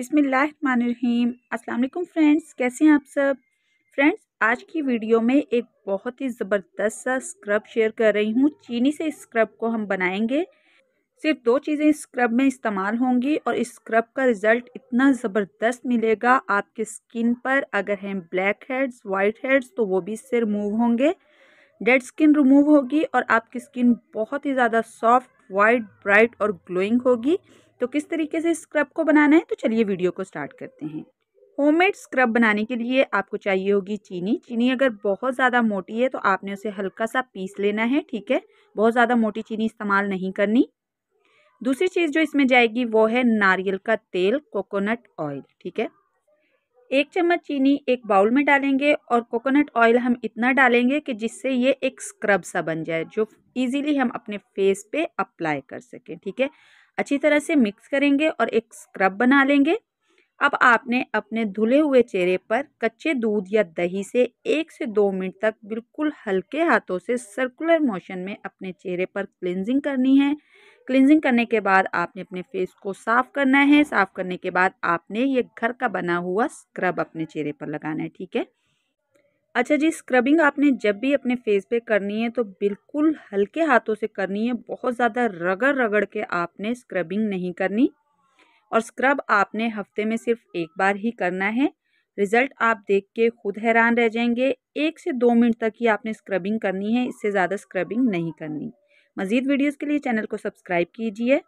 बिसमीम अस्सलाम फ्रेंड्स कैसे हैं आप सब फ्रेंड्स आज की वीडियो में एक बहुत ही ज़बरदस्त सा स्क्रब शेयर कर रही हूँ चीनी से स्क्रब को हम बनाएंगे सिर्फ दो चीज़ें स्क्रब में इस्तेमाल होंगी और इस स्क्रब का रिज़ल्ट इतना ज़बरदस्त मिलेगा आपके स्किन पर अगर हैं ब्लैक हेड्स वाइट हेड्स तो वो भी इससे रिमूव होंगे डेड स्किन रिमूव होगी और आपकी स्किन बहुत ही ज़्यादा सॉफ्ट वाइट ब्राइट और ग्लोइंग होगी तो किस तरीके से स्क्रब को बनाना है तो चलिए वीडियो को स्टार्ट करते हैं होममेड स्क्रब बनाने के लिए आपको चाहिए होगी चीनी चीनी अगर बहुत ज़्यादा मोटी है तो आपने उसे हल्का सा पीस लेना है ठीक है बहुत ज़्यादा मोटी चीनी इस्तेमाल नहीं करनी दूसरी चीज़ जो इसमें जाएगी वो है नारियल का तेल कोकोनट ऑयल ठीक है एक चम्मच चीनी एक बाउल में डालेंगे और कोकोनट ऑयल हम इतना डालेंगे कि जिससे ये एक स्क्रब सा बन जाए जो इजीली हम अपने फेस पे अप्लाई कर सकें ठीक है अच्छी तरह से मिक्स करेंगे और एक स्क्रब बना लेंगे अब आपने अपने धुले हुए चेहरे पर कच्चे दूध या दही से एक से दो मिनट तक बिल्कुल हल्के हाथों से सर्कुलर मोशन में अपने चेहरे पर क्लिनजिंग करनी है क्लिनजिंग करने के बाद आपने अपने फेस को साफ़ करना है साफ़ करने के बाद आपने ये घर का बना हुआ स्क्रब अपने चेहरे पर लगाना है ठीक है अच्छा जी स्क्रबिंग आपने जब भी अपने फेस पे करनी है तो बिल्कुल हल्के हाथों से करनी है बहुत ज़्यादा रगड़ रगड़ के आपने स्क्रबिंग नहीं करनी और स्क्रब आपने हफ्ते में सिर्फ एक बार ही करना है रिज़ल्ट आप देख के खुद हैरान रह जाएंगे एक से दो मिनट तक ही आपने स्क्रबिंग करनी है इससे ज़्यादा स्क्रबिंग नहीं करनी मज़ीद वीडियोज़ के लिए चैनल को सब्सक्राइब कीजिए